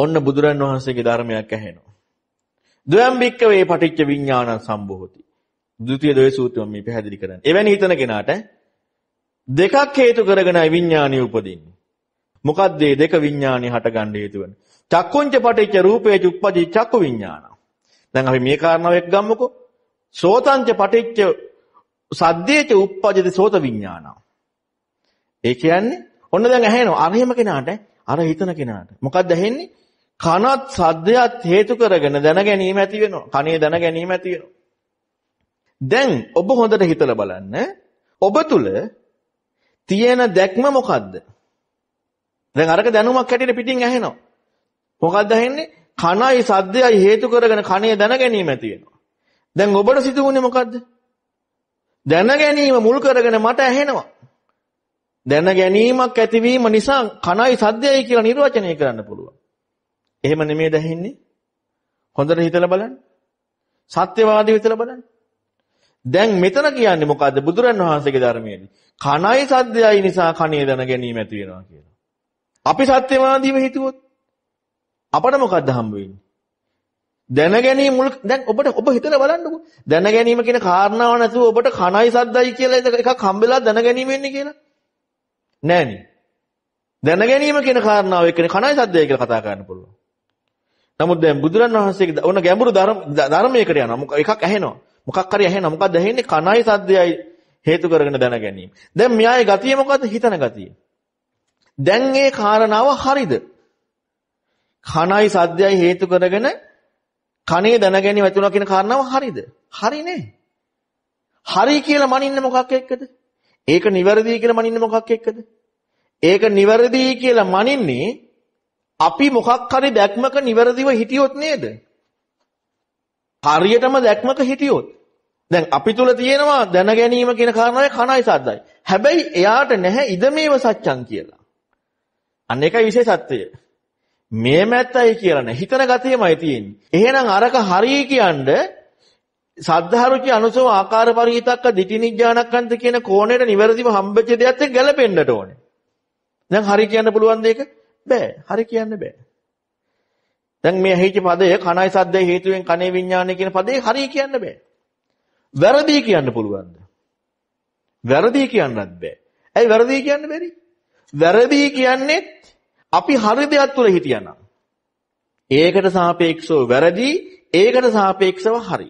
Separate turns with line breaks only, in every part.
ඔන්න බුදුරන් වහන්සේගේ ධර්මයක් ඇහෙනවා. ද්වයම් භික්කවේ පටිච්ච විඥාන සම්භෝති. ဒုတိ ය ද්වය සූත්‍රය මම පැහැදිලි කරන්නේ. එවැනි හිතන කෙනාට දෙකක් හේතු කරගෙනයි විඥානිය උපදින්නේ. මොකද්ද මේ දෙක විඥානිය හටගන්න හේතු වෙන්නේ? චක්කුංච පටිච්ච රූපේ චුප්පදී චක්කු විඥාන. දැන් අපි මේ කාරණාව එක්ක ගමුකෝ. සෝතංච පටිච්ච සද්දේච උප්පජිත සෝත විඥාන. ඒ කියන්නේ ඔන්න දැන් ඇහෙනවා. අර එහෙම කෙනාට අර හිතන කෙනාට. මොකක්ද ඇහෙන්නේ? කනත් සද්දයක් හේතු කරගෙන දැන ගැනීම ඇති වෙනවා. කනේ දැන ගැනීම ඇති වෙනවා. දැන් ඔබ හොඳට හිතලා බලන්න. ඔබ තුල තියෙන දැක්ම මොකද්ද? දැන් අරක දැනුමක් හැටියට පිටින් ඇහෙනවා. මොකද්ද ඇහෙන්නේ? කනයි සද්දයයි හේතු කරගෙන කනේ දැන ගැනීම ඇති වෙනවා. දැන් ඔබට සිදු වුණේ මොකද්ද? දැන ගැනීම මුල් කරගෙන මට ඇහෙනවා. දැන ගැනීමක් ඇතිවීම නිසා කනයි සද්දයයි කියලා නිර්වචනය කරන්න පුළුවන්. එහෙම නෙමෙයි දැහින්නේ. හොඳට හිතලා බලන්න. සත්‍යවාදී හිතලා බලන්න. දැන් මෙතන කියන්නේ මොකද්ද? බුදුරන් වහන්සේගේ ධර්මයේදී. කණයි සද්දයයි නිසා කණේ දැන ගැනීම ඇති වෙනවා කියලා. අපි සත්‍යවාදීව හිතුවොත් අපට මොකද්ද හම්බ වෙන්නේ? දැන ගැනීම මුල් දැන් ඔබට ඔබ හිතලා බලන්නකෝ. දැන ගැනීම කියන කාරණාව නැතුව ඔබට කණයි සද්දයි කියලා එකක් හම්බෙලා දැන ගැනීම වෙන්නේ කියලා. නෑනේ. දැන ගැනීම කියන කාරණාව එක්කනේ කණයි සද්දයි කියලා කතා කරන්න පුළුවන්. නමුත් දැන් බුදුරන් වහන්සේගේ ඔන්න ගැඹුරු ධර්මයකට යනවා. මොකක් එකක් ඇහෙනවා. මොකක් හරි ඇහෙනවා. මොකක්ද ඇහෙන්නේ? කනයි සද්දයයි හේතු කරගෙන දැන ගැනීම. දැන් මෙයාගේ ගතිය මොකද්ද? හිතන ගතිය. දැන් ඒ කාරණාව හරිද? කනයි සද්දයයි හේතු කරගෙන කනේ දැන ගැනීම ඇති වෙනවා කියන කාරණාව හරිද? හරි නෑ. හරි කියලා මනින්නේ මොකක් එක්කද? ඒක නිවැරදි කියලා මනින්නේ මොකක් එක්කද? ඒක නිවැරදි කියලා මනින්නේ අපි මොකක් හරි දැක්මක නිවැරදිව හිටියොත් නේද? හරියටම දැක්මක හිටියොත්. දැන් අපි තුල තියෙනවා දැන ගැනීම කියන කාරණාවේ කණයි සද්දයි. හැබැයි එයාට නැහැ ඉදමේව සත්‍යං කියලා. අන්න ඒකයි විශේෂත්වය. මේ මැත්තයි කියලා නෑ හිතන ගතියමයි තියෙන්නේ. එහෙනම් අරක හරිය කියන්නේ සද්ධාරුචි අනුසව ආකාර පරිහිතක්ක දිටිනිඥානක්කන්ත කියන කෝණයට නිවැරදිව හම්බෙච්ච දෙයත් එක්ක ගැලපෙන්නට ඕනේ. දැන් හරි කියන්න පුළුවන් දෙයක බෑ. හරි කියන්න බෑ. දැන් මේ ඇහිච්ච පදය කණයි සද්දේ හේතුවෙන් කනේ විඥානය කියන පදේ හරි කියන්න බෑ. වැරදි කියන්න පුළුවන්ද? වැරදි කියන්නත් බෑ. ඇයි වැරදි කියන්න බැරි? වැරදි කියන්නේ අපි හරි දෙයක් තුල හිටියනම්. ඒකට සාපේක්ෂව වැරදි, ඒකට සාපේක්ෂව හරි.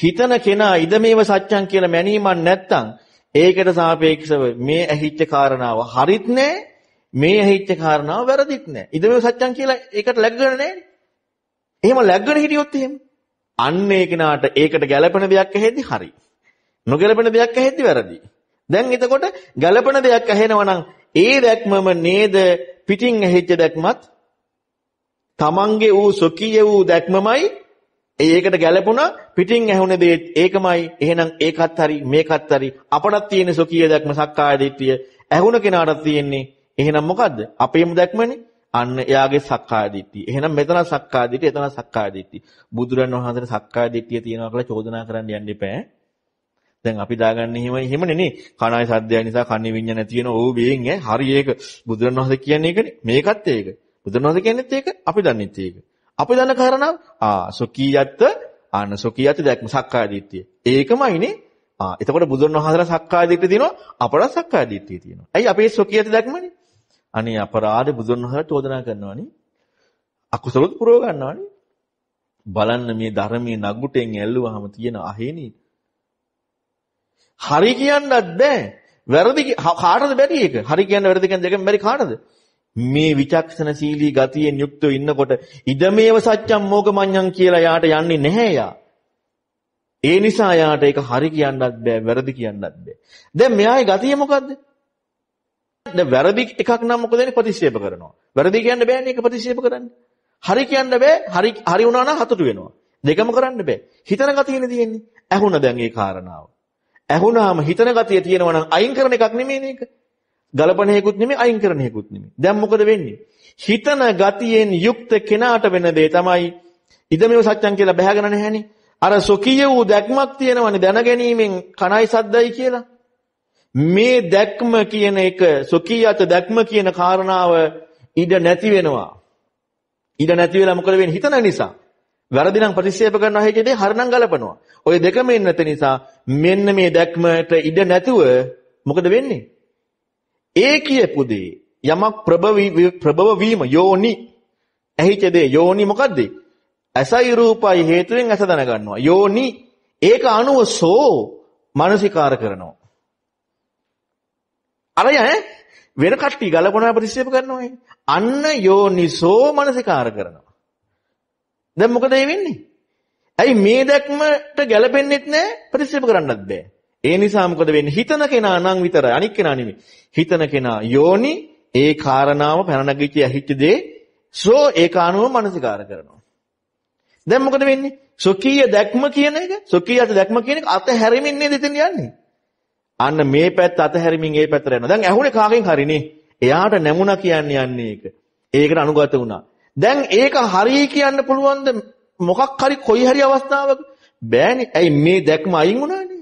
හිතන කෙනා ඉදමේව සත්‍යං කියලා මැනීමක් නැත්තම් ඒකට සාපේක්ෂව මේ ඇහිච්ච කාරණාව හරිත් නෑ මේ ඇහිච්ච කාරණාව වැරදිත් නෑ. ඉදමෙව සත්‍යං කියලා ඒකට läග්ගන නෑනේ. එහෙම läග්ගන හිටියොත් එහෙම. අන්න ඒ කෙනාට ඒකට ගැළපෙන දෙයක් ඇහෙද්දි හරි. නොගැළපෙන දෙයක් ඇහෙද්දි වැරදි. දැන් එතකොට ගැළපෙන දෙයක් ඇහෙනවා නම් ඒ දැක්මම නේද පිටින් ඇහිච්ච දැක්මත් තමන්ගේ වූ සොකීය වූ දැක්මමයි ඒකට ගැළපුණා පිටින් ඇහුණ දේත් ඒකමයි එහෙනම් ඒකත් හරි මේකත් හරි අපට තියෙන සොකීය දැක්ම සක්කාය දිට්ඨිය ඇහුණ කෙනාට තියෙන්නේ එහෙනම් මොකද්ද? අපේම දැක්මනේ. අන්න එයාගේ සක්කාය දිට්ඨිය. එහෙනම් මෙතන සක්කාය දිට්ඨිය, එතන සක්කාය දිට්ඨිය. බුදුරන් වහන්සේට සක්කාය දිට්ඨිය තියෙනවා කියලා චෝදනා කරන්න යන්න එපා. දැන් අපි දාගන්නේ එහෙමයි එහෙමනේ නේ. කණයි සද්දය නිසා කන්නේ විඤ්ඤා නැති වෙන ඕ බේන් ඈ. හරි ඒක බුදුරන් වහන්සේ කියන්නේ ඒකනේ. මේකත් ඒක. බුදුරන් වහන්සේ කියන්නේත් ඒක, අපි දන්නේත් ඒක. අපි දන්න කරණා ආ සොකීයත්ත ආන සොකීයත්ත දැක්ම සක්කාය දිට්ඨිය. ඒකමයිනේ. ආ එතකොට බුදුරන් වහන්සේලා සක්කාය දිට්ඨිය තියෙනවා, අපට සක්කාය දිට්ඨිය තියෙනවා. ඇයි අපේ සොකීයත්ත දැක්මනේ? අනේ අපරාධ බුදුන් වහන්සේ චෝදනා කරනවානේ. අකුසලොත් පුරව ගන්නවානේ. බලන්න මේ ධර්මයේ නගුටෙන් ඇල්ලුවාම තියෙන අහේනේ. හරි කියන්නත් බෑ. වැරදි කාටද බැරි ඒක? හරි කියන්න වැරදි කියන දෙකම බැරි කාටද? මේ විචක්ෂණශීලී ගතියෙන් යුක්තව ඉන්නකොට ඉදමේව සත්‍යම් මොගමඤ්ඤං කියලා යාට යන්නේ නැහැ යා. ඒ නිසා යාට ඒක හරි කියන්නත් බෑ වැරදි කියන්නත් බෑ. දැන් මෙයාගේ ගතිය මොකද්ද? දැන් වැරදි එකක් නම් මොකද වෙන්නේ ප්‍රතික්ෂේප කරනවා. වැරදි කියන්න බෑනේ ඒක ප්‍රතික්ෂේප කරන්නේ. හරි කියන්න බෑ. හරි හරි වුණා නම් හතුටු වෙනවා. දෙකම කරන්න බෑ. හිතන ගතියනේ තියෙන්නේ. ඇහුණ දැන් ඒ කාරණාව. ඇහුණාම හිතන ගතිය තියෙනවා නම් අයින් කරන එකක් නෙමෙයිනේ ඒක. ගලපන හේකුත් නෙමෙයි අයින් කරන හේකුත් නෙමෙයි. දැන් මොකද වෙන්නේ? හිතන ගතියෙන් යුක්ත කෙනාට වෙන දේ තමයි ඉදමෙව සත්‍යං කියලා බහැගෙන නැහැනේ. අර සොකීය වූ දැක්මක් තියෙනවනේ දැන ගැනීමෙන් කණයි සද්දයි කියලා. මේ දැක්ම කියන එක සොකීයත දැක්ම කියන කාරණාව ඉඩ නැති වෙනවා. ඉඩ නැති වෙලා මොකද වෙන්නේ හිතන නිසා. වැරදි නම් ප්‍රතික්ෂේප කරනවා හැකේදී හරණම් ගලපනවා. ওই දෙකම ඉන්න නැති නිසා මෙන්න මේ දැක්මට ඉඩ නැතුව මොකද වෙන්නේ? ඒ කියපු දේ යමක් ප්‍රබව වීම යෝනි ඇහිච්ච දේ යෝනි මොකද්ද? ඇසයි රූපයි හේතුවෙන් ඇස දැනගන්නවා. යෝනි ඒක අනුව සෝ මානසිකාර කරනවා. අරය වෙන කට්ටිය ගලපනවා ප්‍රතික්ෂේප කරනවා. අන්න යෝනිසෝ මනසිකාර කරනවා. දැන් මොකද වෙන්නේ? ඇයි මේ දැක්මට ගැලපෙන්නේත් නැහැ ප්‍රතික්ෂේප කරන්නත් බෑ. ඒ නිසා මොකද වෙන්නේ? හිතන කෙනා නම් විතරයි අනික් කෙනා නෙමෙයි. හිතන කෙනා යෝනි ඒ කාරණාව පැනනගිච්ච ඇහිච්ච දේ සෝ ඒකානුව මනසිකාර කරනවා. දැන් මොකද වෙන්නේ? සොකීය දැක්ම කියන එක සොකීයට දැක්ම කියන එක අත හැරෙමින් නේද එතන යන්නේ? අන්න මේ පැත්ත අතහැරිමින් ඒ පැත්තට යනවා. දැන් ඇහුනේ කාගෙන් හරිනේ. එයාට නැමුණා කියන්නේ යන්නේ ඒක. ඒකට අනුගත වුණා. දැන් ඒක හරි කියන්න පුළුවන්ද මොකක් හරි කොයි හරි අවස්ථාවක? බෑනේ. ඇයි මේ දැක්ම අයින් වුණානේ?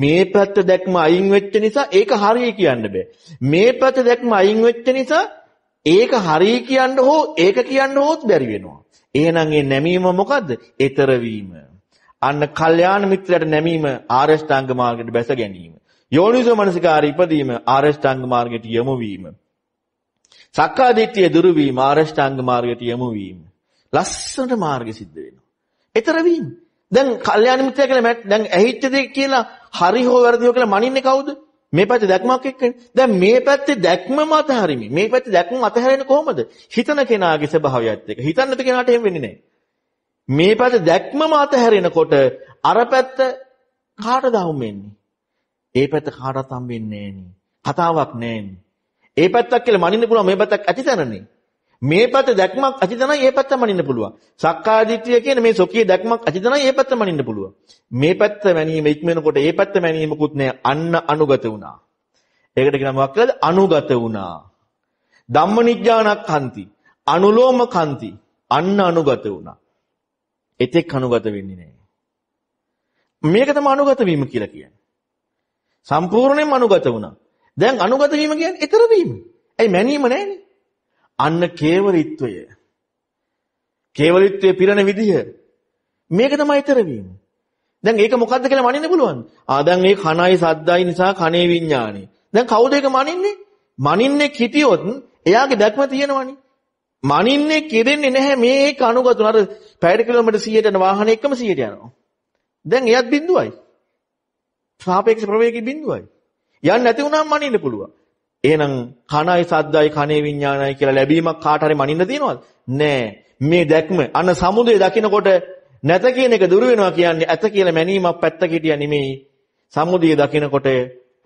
මේ පැත්ත දැක්ම අයින් වෙච්ච නිසා ඒක හරි කියන්න බෑ. මේ පැත්ත දැක්ම අයින් වෙච්ච නිසා ඒක හරි කියන්න හෝ ඒක කියන්න හෝත් බැරි වෙනවා. එහෙනම් මේ නැමීම මොකද්ද? ඊතර වීම. අන්න කල්යාණ මිත්‍රයට නැමීම ආරෂ්ඨාංග මාර්ගයට බැස ගැනීම. යෝනිසෝ මනසිකාර ඉපදීම ආරෂ්ඨාංග මාර්ගයට යොමු වීම. සක්කාදිට්ඨිය දුරු වීම ආරෂ්ඨාංග මාර්ගයට යොමු වීම. ලස්සනට මාර්ගය සිද්ධ වෙනවා. ඊතර වීම. දැන් කල්යාණ මිත්‍රය කියලා දැන් ඇහිච්ච දේ කියලා හරි හෝ වැරදි හෝ කියලා මනින්නේ කවුද? මේ පැත්තේ දැක්මක් එක්කනේ. දැන් මේ පැත්තේ දැක්මම අතහරිමි. මේ පැත්තේ දැක්ම අතහැරෙන්නේ කොහොමද? හිතන කෙනාගේ ස්වභාවයත් එක්ක. හිතන්නත් කෙනාට එහෙම වෙන්නේ නැහැ. මේ පැත්ත දැක්මම අතහැරෙනකොට අර පැත්ත කාටද හම් වෙන්නේ? ඒ පැත්ත කාටවත් හම් වෙන්නේ නෑනේ. කතාවක් නෑනේ. ඒ පැත්තක් කියලා මනින්න පුළුවන් මේ පැත්තක් ඇතිතනනේ. මේ පැත්ත දැක්මක් ඇතිතනයි ඒ පැත්ත මනින්න පුළුවන්. සක්කාය දිට්ඨිය කියන මේ සොකී දැක්මක් ඇතිතනයි ඒ පැත්ත මනින්න පුළුවන්. මේ පැත්ත මැනීම ඉක්මනකොට ඒ පැත්ත මැනීමකුත් නෑ අන්න අනුගත වුණා. ඒකට කියන මොකක් කියලාද? අනුගත වුණා. ධම්මනිඥානක් හන්ති. අනුලෝම කන්ති. අන්න අනුගත වුණා. එතෙක් අනුගත වෙන්නේ නැහැ. මේක තමයි අනුගත වීම කියලා කියන්නේ. සම්පූර්ණයෙන්ම අනුගත වුණා. දැන් අනුගත වීම කියන්නේ ඊතර වීම. ඇයි මැනීම නැන්නේ? අන්න කේවලිත්වය. කේවලිත්වයේ පිරෙන විදිහ. මේක තමයි ඊතර වීම. දැන් ඒක මොකද්ද කියලා මනින්න පුළුවන්. ආ දැන් මේ කණයි සද්දයි නිසා කනේ විඥානේ. දැන් කවුද ඒක මනින්නේ? මනින්නේ හිටියොත් එයාගේ දැක්ම තියෙනවනේ. මනින්නේ කෙරෙන්නේ නැහැ මේක අනුගතුන. අර පැයට කිලෝමීටර් 100ට යන වාහනේ එකම 100ට යනවා. දැන් එයත් බිඳුවයි. සාපේක්ෂ ප්‍රවේගී බිඳුවයි. යන්න නැති වුණාම මනින්න පුළුවන්. එහෙනම් කණයි සද්දයි කනේ විඥානයි කියලා ලැබීමක් කාට හරි මනින්න තියෙනවද? නෑ. මේ දැක්ම අන සමුදේ දකින්නකොට නැත කියන එක දුර වෙනවා කියන්නේ ඇත කියලා මැනීමක් පැත්තක හිටියා නෙමෙයි. සමුදේ දකින්නකොට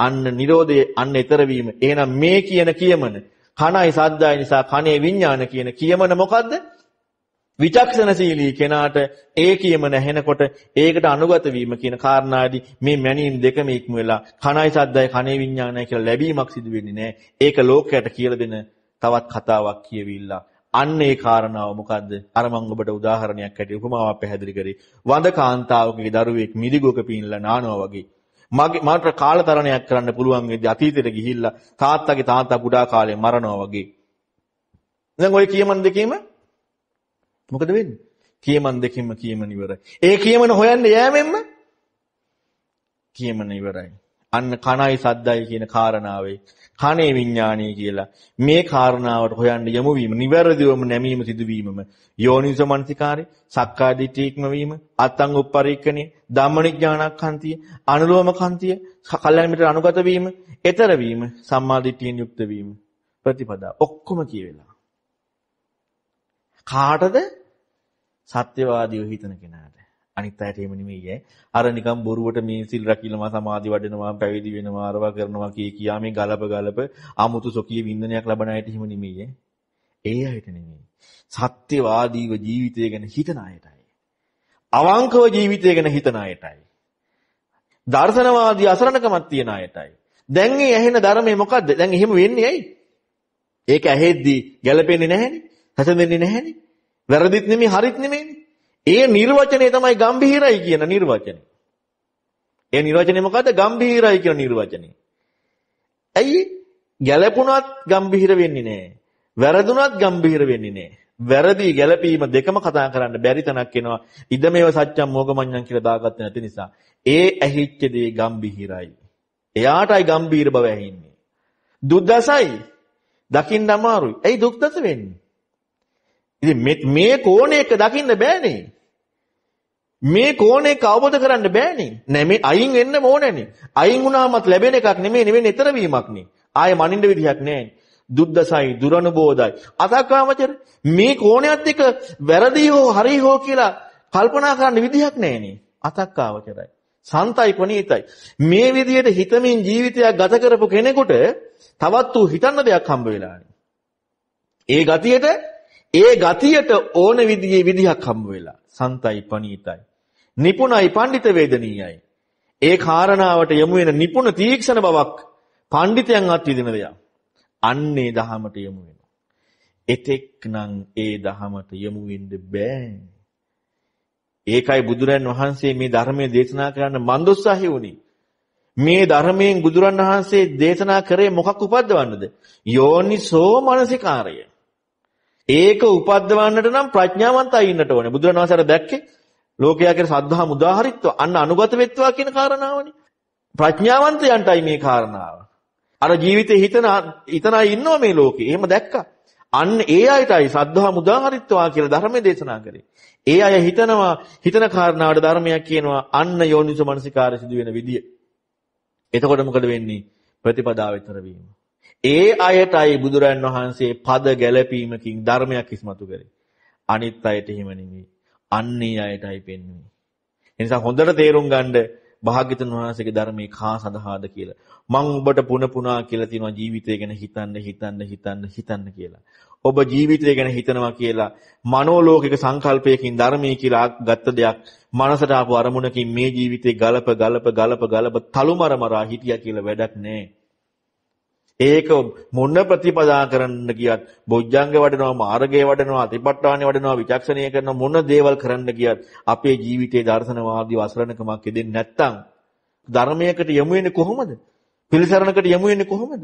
අන්න Nirodhe අන්න ඊතර වීම. එහෙනම් මේ කියන කියමන කණයි සද්දයි නිසා කනේ විඥාන කියන කියමන මොකද්ද? විචක්ෂණශීලී කෙනාට ඒ කියමන ඇහෙනකොට ඒකට අනුගත වීම කියන කාරණාදී මේ මැනීම් දෙකම ඉක්ම වෙලා කණයි සද්දයි කනේ විඤ්ඤාණය කියලා ලැබීමක් සිදු වෙන්නේ නැහැ. ඒක ලෝකයට කියලා දෙන තවත් කතාවක් කියවිලා. අන්න ඒ කාරණාව මොකද්ද? අර මම ඔබට උදාහරණයක් ඇටිය උපමාවක් පැහැදිලි කරේ. වඳ කාන්තාවකගේ දරුවෙක් මිදිගොක පිනලා නානවා වගේ. මගේ මාත්‍ර කාලතරණයක් කරන්න පුළුවන් වෙද්දී අතීතයට ගිහිල්ලා තාත්තගේ තාත්තා පුඩා කාලේ මරනවා වගේ. දැන් ඔය කියමන් දෙකේම මොකද වෙන්නේ? කියමන් දෙකින්ම කියමන ඉවරයි. ඒ කියමන හොයන්න යෑමෙන්ම කියමන ඉවරයි. අන්න කණයි සද්දයි කියන කාරණාවේ කණේ විඥානීය කියලා මේ කාරණාවට හොයන්න යමු වීම නිවැරදිවම නැමීම සිදුවීමම යෝනිසමනසිකාරේ සක්කාදිට්ඨීක්ම වීම අත්තං උප්පරීක්ෂණේ ධම්මනිඥානක්ඛන්තිය අනුලෝමකන්තිය කල්යමිට අනුගත වීම ඊතර වීම සම්මාදිට්ඨියෙන් යුක්ත වීම ප්‍රතිපදා ඔක්කොම කියවෙලා කාටද? සත්‍යවාදීව හිතන කෙනාට. අනිත් අයට එහෙම නෙමෙයි ඈ. අර නිකන් බොරුවට මේ සිල් රකින්නවා, සමාධි වඩනවා, පැවිදි වෙනවා, අරවා කරනවා කිය කියා මේ ගලප ගලප 아무තු සොකී වින්දනයක් ලබන අයට එහෙම නෙමෙයි ඈ. ඒ අයට නෙමෙයි. සත්‍යවාදීව ජීවිතය ගැන හිතන අයටයි. අවංකව ජීවිතය ගැන හිතන අයටයි. දර්ශනවාදී අසරණකමක් තියන අයටයි. දැන් මේ ඇහෙන ධර්මයේ මොකද්ද? දැන් එහෙම වෙන්නේ ඇයි? ඒක ඇහෙද්දී ගැළපෙන්නේ නැහෙනේ. හැසෙන්නේ නැහැනේ. වැරදිත් නෙමෙයි හරිත් නෙමෙයිනේ. ඒ නිර්වචනය තමයි ගම්භීරයි කියන නිර්වචනය. ඒ නිර්වචනය මොකද්ද? ගම්භීරයි කියන නිර්වචනය. ඇයි? ගැළපුණත් ගම්භීර වෙන්නේ නැහැ. වැරදුනත් ගම්භීර වෙන්නේ නැහැ. වැරදි ගැළපීම දෙකම කතා කරන්න බැරි තැනක් එනවා. ඉදමේව සත්‍යම් මොගමඤ්ඤම් කියලා දාගත්ත නැති නිසා. ඒ ඇහිච්ච දේ ගම්භීරයි. එයාටයි ගම්භීර බව ඇහින්නේ. දුක්දසයි. දකින්න අමාරුයි. ඇයි දුක්දස වෙන්නේ? ඉතින් මේ කෝණයක දකින්න බෑනේ. මේ කෝණයක අවබෝධ කරන්න බෑනේ. නෑ මේ අයින් වෙන්න ඕනනේ. අයින් වුණාමත් ලැබෙන එකක් නෙමෙයි නෙවෙයි නෙතර වීමක්නේ. ආයේ මනින්න විදිහක් නෑනේ. දුද්දසයි දුරනුබෝධයි අසක්කාමචර මේ කෝණයත් එක වැරදි හෝ හරි හෝ කියලා කල්පනා කරන්න විදිහක් නැහෙනේ අසක්කාමචරයි සන්තයි ප්‍රණීතයි මේ විදිහට හිතමින් ජීවිතයක් ගත කරපු කෙනෙකුට තවත් ඌ හිතන්න දෙයක් හම්බ වෙලානේ ඒ ගතියට ඒ ගතියට ඕන විදිහේ විදිහක් හම්බ වෙලා සන්තයි පනීතයි නිපුණයි පඬිත වේදනීයයි ඒ කාරණාවට යොමු වෙන නිපුණ තීක්ෂණ බවක් පඬිතයන් අත්විඳින දෙයක් අන්නේ දහමට යොමු වෙනවා එතෙක්නම් ඒ දහමට යොමු වෙන්න බෑ ඒකයි බුදුරන් වහන්සේ මේ ධර්මයේ දේශනා කරන්න මන්දොස්සහි වුණේ මේ ධර්මයෙන් බුදුරන් වහන්සේ දේශනා කරේ මොකක් උපද්දවන්නද යෝනිසෝ මනසිකාරය ඒක උපද්දවන්නට නම් ප්‍රඥාවන්තයි ඉන්නට ඕනේ. බුදුරණවහන්සේ අර දැක්කේ ලෝකයා කියන සද්ධා මුදාහරිත්ව අන්න අනුගත වෙත්වා කියන කාරණාවනේ. ප්‍රඥාවන්තයන්ටයි මේ කාරණාව. අර ජීවිතේ හිතන හිතනයි ඉන්නවා මේ ලෝකේ. එහෙම දැක්කා. අන්න ඒ අයටයි සද්ධා මුදාහරිත්වා කියලා ධර්මයේ දේශනා කරේ. ඒ අය හිතනවා හිතන කාරණාවට ධර්මයක් කියනවා අන්න යෝනිසෝ මනසිකාරය සිදු වෙන විදිය. එතකොට මොකද වෙන්නේ? ප්‍රතිපදාවෙතර වීම. ඒ අයටයි බුදුරන් වහන්සේ පද ගැළපීමකින් ධර්මයක් ඉස්මතු කරේ. අනිත් අයට හිම නෙමෙයි. අන්නේ අයටයි පෙන්වන්නේ. ඒ නිසා හොඳට තේරුම් ගන්න භාග්‍යතුන් වහන්සේගේ ධර්මයේ කා සඳහාද කියලා. මම ඔබට පුන පුනා කියලා තියෙනවා ජීවිතය ගැන හිතන්න හිතන්න හිතන්න හිතන්න කියලා. ඔබ ජීවිතය ගැන හිතනවා කියලා මනෝලෝකික සංකල්පයකින් ධර්මයේ කියලා ගත්ත දෙයක් මනසට ආපු අරමුණකින් මේ ජීවිතේ ගලප ගලප ගලප ගලප තලුමරමරා හිටියා කියලා වැඩක් නැහැ. ඒක මොන ප්‍රතිපදා කරන්න ගියත් බොජ්ජංග වඩනවා මාර්ගය වඩනවා ත්‍රිපට්ඨානෙ වඩනවා විචක්ෂණීය කරන මොන දේවල් කරන්න ගියත් අපේ ජීවිතයේ දර්ශනවාදී වසරණකමක් යෙදෙන්නේ නැත්තම් ධර්මයකට යමු වෙන්නේ කොහොමද? පිළිසරණකට යමු වෙන්නේ කොහොමද?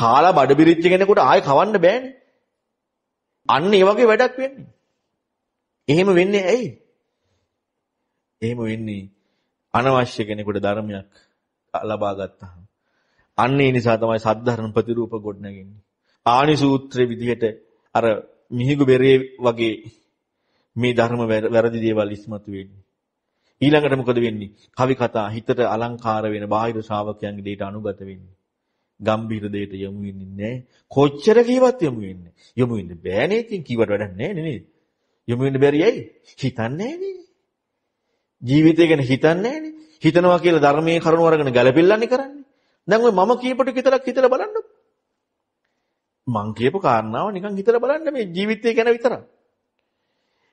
කාලා බඩ බිරිච්ච කෙනෙකුට ආයෙ කවන්න බෑනේ. අන්න ඒ වගේ වැඩක් වෙන්නේ. එහෙම වෙන්නේ ඇයි? එහෙම වෙන්නේ අනවශ්‍ය කෙනෙකුට ධර්මයක් ලබා ගත්තාම අන්න ඒ නිසා තමයි සද්ධර්ම ප්‍රතිරූප ගොඩනගන්නේ. ආනි සූත්‍රයේ විදිහට අර මිහිඟු බෙරේ වගේ මේ ධර්ම වැරදි දේවල් ඉස්මතු වෙන්නේ. ඊළඟට මොකද වෙන්නේ? කවි කතා හිතට අලංකාර වෙන බාහිර ශ්‍රාවකයන්ගේ දෙයට අනුගත වෙන්නේ. ගම්බීර දෙයට යොමු වෙන්නේ නැහැ. කොච්චර කීවත් යොමු වෙන්නේ. යොමු වෙන්න බෑනේ ඉතින් කීවට වැඩක් නැහැ නේද? යොමු වෙන්න බැරි ඇයි? හිතන්නේ නැහැ ජීවිතය ගැන හිතන්නේ හිතනවා කියලා ධර්මයේ කරුණු අරගෙන ගැලපෙල්ලන්නේ කරන්නේ. දැන් ওই මම කියපු ටික විතරක් හිතලා බලන්නකො. මං කියපු කාරණාව නිකන් හිතලා බලන්න මේ ජීවිතය ගැන විතරක්.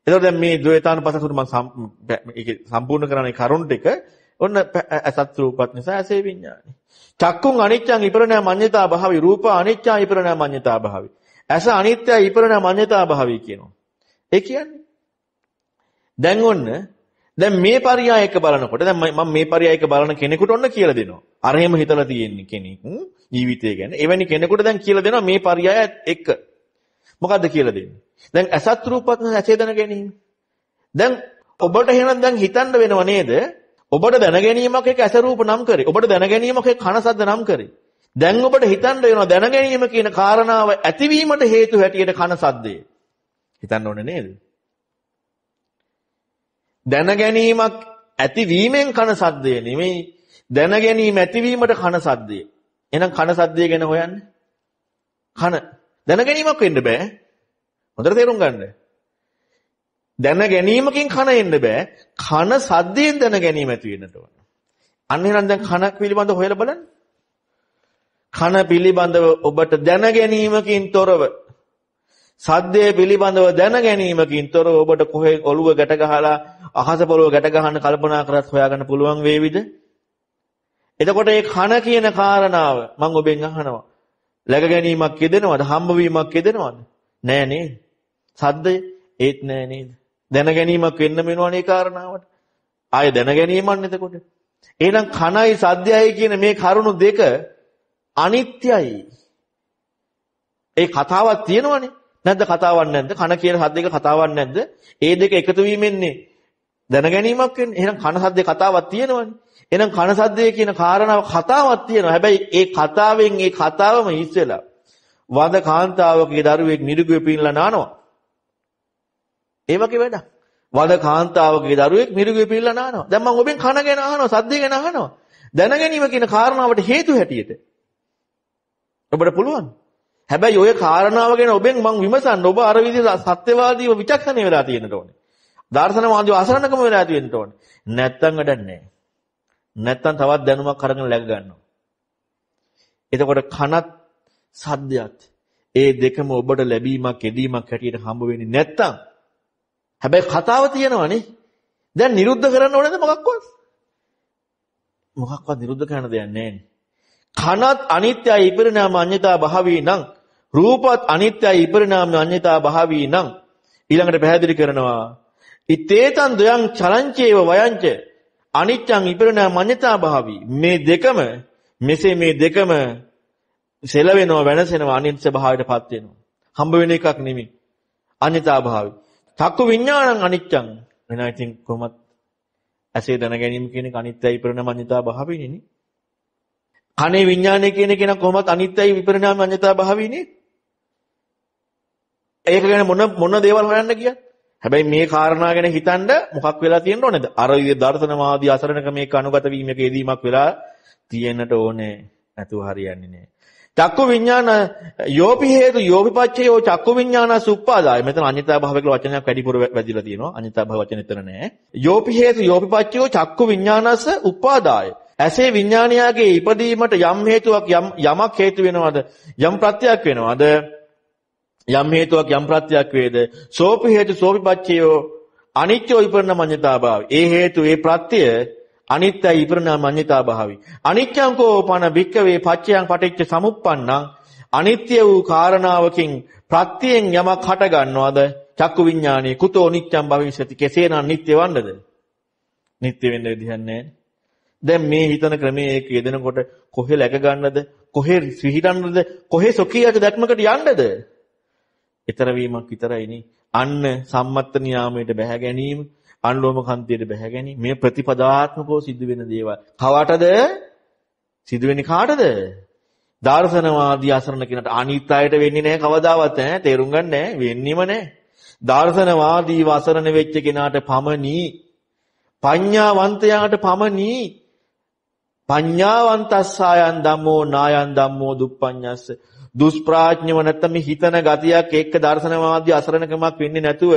එතකොට දැන් මේ ද්වේතාන පසසුට මම ඒක සම්පූර්ණ කරන කරුණ ටික ඔන්න අසත් රූපත් නිසා ඇසේ විඥානයි. චක්කුන් අනිච්චං ඉපරණා මඤ්ඤතා භාවි රූප අනිච්චං ඉපරණා මඤ්ඤතා භාවි. ඇස අනිත්‍යයි ඉපරණා මඤ්ඤතා භාවි කියනවා. ඒ කියන්නේ දැන් ඔන්න දැන් මේ පරයයක බලනකොට දැන් මම මේ පරයයක බලන කෙනෙකුට ඔන්න කියලා දෙනවා. අර එහෙම හිතලා තියෙන කෙනෙක් ජීවිතය ගැන. එවැනි කෙනෙකුට දැන් කියලා දෙනවා මේ පරයය එක. මොකද්ද කියලා දෙන්නේ? දැන් අසත් රූපත් ඇසේ දැන ගැනීම. දැන් ඔබට එහෙනම් දැන් හිතන්න වෙනව නේද? ඔබට දැන ගැනීමක් එක ඇස රූප නම් කරේ. ඔබට දැන ගැනීමක් එක කන සද්ද නම් කරේ. දැන් ඔබට හිතන්න වෙනවා දැන ගැනීම කියන කාරණාව ඇතිවීමට හේතු හැටියට කන සද්දේ. හිතන්න ඕනේ නේද? දැනගැනීමක් ඇතිවීමෙන් කන සද්දය නෙමෙයි දැනගැනීම ඇතිවීමට කන සද්දය. එහෙනම් කන සද්දය ගැන හොයන්නේ. කන දැනගැනීමක් වෙන්න බෑ. හොඳට තේරුම් ගන්න. දැනගැනීමකින් කන එන්න බෑ. කන සද්දයෙන් දැනගැනීම ඇති වෙන්නට ඕන. අන්න එහෙනම් දැන් කන පිළිබඳව හොයලා බලන්න. කන පිළිබඳව ඔබට දැනගැනීමකින් තොරව සද්දේ පිළිබඳව දැන ගැනීමකින් තොරව ඔබට කොහේ ඔළුව ගැට ගහලා අහස පොළොව ගැට ගන්න කල්පනා කරත් හොයාගන්න පුළුවන් වේවිද? එතකොට මේ කන කියන කාරණාව මම ඔබෙන් අහනවා. läග ගැනීමක් කියදෙනවද? හම්බවීමක් කියදෙනවද? නෑ නේද? සද්දේ ඒත් නෑ නේද? දැන ගැනීමක් වෙන්න වෙනවනේ කාරණාවට. ආය දැන ගැනීමක් එතකොට. එහෙනම් කනයි සද්දයයි කියන මේ කරුණු දෙක අනිත්‍යයි. ඒ කතාවක් තියෙනවනේ. නැද්ද කතාවක් නැද්ද? කන කියන සද්දයක කතාවක් නැද්ද? ඒ දෙක එකතු වීමෙන්නේ දැනගැනීමක් වෙන්නේ. එහෙනම් කන සද්දේ කතාවක් තියෙනවනේ. එහෙනම් කන සද්දේ කියන කාරණාව කතාවක් තියෙනවා. හැබැයි ඒ කතාවෙන් ඒ කතාවම හිස් වෙලා වද කාන්තාවකගේ දරුවෙක් නිරුගුවේ පිනලා නානවා. ඒ වගේ වැඩක්. වද කාන්තාවකගේ දරුවෙක් නිරුගුවේ පිනලා නානවා. දැන් මම ඔබෙන් කන ගැන අහනවා, සද්දේ ගැන අහනවා. දැනගැනීම කියන කාරණාවට හේතු හැටියට. ඔබට පුළුවන්. හැබැයි ওই කාරණාව ගැන ඔබෙන් මං විමසන්න ඔබ අර විදිහට සත්‍යවාදීව විචක්ෂණේ වෙලා තියෙන්න ඕනේ. දාර්ශනවාදීව අසරණකම වෙලා තියෙන්න ඕනේ. නැත්තම් වැඩන්නේ නැත්තම් තවත් දැනුමක් අරගෙන läග ගන්නවා. එතකොට කනත් සද්දයත් ඒ දෙකම ඔබට ලැබීමක් එදීමක් හැටියට හම්බ වෙන්නේ නැත්තම් හැබැයි කතාව තියෙනවනේ. දැන් නිරුද්ධ කරන්න ඕනේද මොකක්වත්? මොකක්වත් නිරුද්ධ කරන්න දෙයක් නැහැ නේ. කනත් අනිත්‍යයි ඉපරිණාම අඤ්ඤතා භාවී නම් රූපත් අනිත්‍යයි විපරිණාම අඤ්ඤතා භාවී නම් ඊළඟට පැහැදිලි කරනවා ඉතේතං දයන් චලංචේව වයංච අනිච්ඡං විපරිණාම අඤ්ඤතා භාවී මේ දෙකම මෙසේ මේ දෙකම සෙලවෙනවා වෙනසෙනවා අනිත්‍ය භාවයටපත් වෙනවා හම්බ වෙන එකක් නෙමෙයි අඤ්ඤතා භාවී චක්කු විඥානං අනිච්ඡං එන ඉතින් කොහොමත් ඇසේ දැන ගැනීම කියන එක අනිත්‍යයි විපරිණාම අඤ්ඤතා භාවීනේ කනේ විඥානය කියන කෙනා කොහොමත් අනිත්‍යයි විපරිණාම අඤ්ඤතා භාවීනේ ඒක ගැන මොන මොන දේවල් හොයන්න කියන්නේ? හැබැයි මේ කාරණා ගැන හිතනද මොකක් වෙලා තියෙන්න ඕනේද? අර දර්ශනවාදී අසරණක මේක අනුගත වීමක යෙදීමක් වෙලා තියෙන්නට ඕනේ. නැතුව හරියන්නේ නෑ. චක්කු විඥාන යෝපි හේතු යෝපිපච්චයෝ චක්කු විඥාන සුප්පාදාය. මෙතන අඤ්ඤතා භාව කියලා වචනයක් වැඩිපුර වැදිලා තියෙනවා. අඤ්ඤතා භාව වචන එතන නෑ. යෝපි හේතු යෝපිපච්චයෝ චක්කු විඥානස උපාදාය. ඇසේ විඥානයාගේ ඉපදීමට යම් හේතුවක් යම් යමක් හේතු වෙනවද? යම් ප්‍රත්‍යක් වෙනවද? යම් හේතුවක් යම් ප්‍රත්‍යක් වේද සෝපි හේතු සෝපිපච්චයෝ අනිත්‍යෝ විපරිණාමඤ්ඤතාභාවි ඒ හේතු ඒ ප්‍රත්‍ය අනිත්‍යයි විපරිණාමඤ්ඤතාභාවි අනිත්‍යං කෝපන භික්කවේ පච්චයන් පටිච්ච සමුප්පන්නං අනිත්‍ය වූ කාරණාවකින් ප්‍රත්‍යයෙන් යමක් හට ගන්නවද චක්කු විඥානේ කුතෝ නිච්ඡං භවිෂති කෙසේනම් නිට්ටය වන්නද නිට්ටය වෙන්න විදිහක් නැහැ දැන් මේ හිතන ක්‍රමයේ ඒක යෙදෙනකොට කොහෙ läක ගන්නද කොහෙ විහිදන්නද කොහෙ සොකියට දැක්මකට යන්නද ඊතර වීමක් විතරයිනේ. අන්න සම්මත්ත නියාමයට බැහැ ගැනීම, අනුලෝම කන්තියට බැහැ ගැනීම මේ ප්‍රතිපදාත්මකව සිද්ධ වෙන දේවල්. කවටද? සිදු වෙන්නේ කාටද? දාර්ශනවාදී අසරණ කෙනාට අනිත් අයට වෙන්නේ නැහැ කවදාවත් ඈ තේරුම් ගන්න නැහැ වෙන්නේම නැහැ. දාර්ශනවාදී වසරණ වෙච්ච කෙනාට පමණි පඤ්ඤාවන්තයාට පමණි පඤ්ඤාවන්තස්සායන් ධම්මෝ නායන් ධම්මෝ දුප්පඤ්ඤස්ස දුෂ්ප්‍රාඥව නැත්නම් මේ හිතන ගතියක් එක්ක දර්ශනවාදී අසරණකමක් වෙන්නේ නැතුව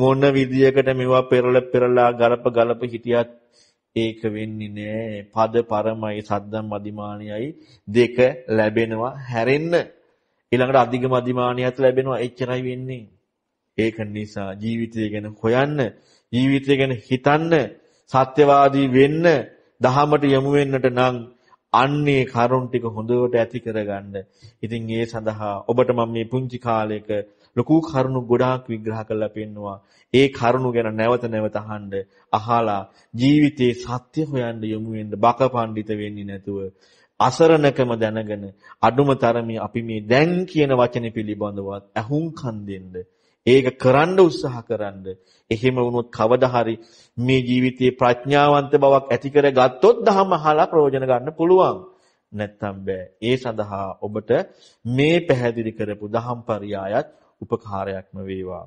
මොන විදියකට මේවා පෙරල පෙරලා ගලප ගලප හිටියත් ඒක වෙන්නේ නෑ. පද පරමයි සද්දම් අධිමානියයි දෙක ලැබෙනවා හැරෙන්න. ඊළඟට අධිගම අධිමානියත් ලැබෙනවා එච්චරයි වෙන්නේ. ඒක නිසා ජීවිතය ගැන හොයන්න, ජීවිතය ගැන හිතන්න, සත්‍යවාදී වෙන්න, දහමට යොමු වෙන්නට නම් අන්නේ කරුණ ටික හොඳට ඇති කරගන්න. ඉතින් ඒ සඳහා ඔබට මම මේ පුංචි කාලයක ලොකු කරුණු ගොඩාක් විග්‍රහ කරලා පෙන්නවා. ඒ කරුණු ගැන නැවත නැවත අහන්න, අහලා ජීවිතේ සත්‍ය හොයන්න යොමු වෙන්න බකපඬිත වෙන්නේ නැතුව අසරණකම දැනගෙන අඩුම තරමේ අපි මේ දැන් කියන වචනේ පිළිබඳවත් අහුම්කම් දෙන්න ඒක කරන්න උත්සාහ කරන්න. එහෙම වුණොත් කවදා මේ ජීවිතයේ ප්‍රඥාවන්ත බවක් ඇති කරගත්තොත් ධර්ම අහලා ප්‍රයෝජන ගන්න පුළුවන්. නැත්තම් බෑ. ඒ සඳහා ඔබට මේ පැහැදිලි කරපු දහම් පරයයත් උපකාරයක්ම වේවා.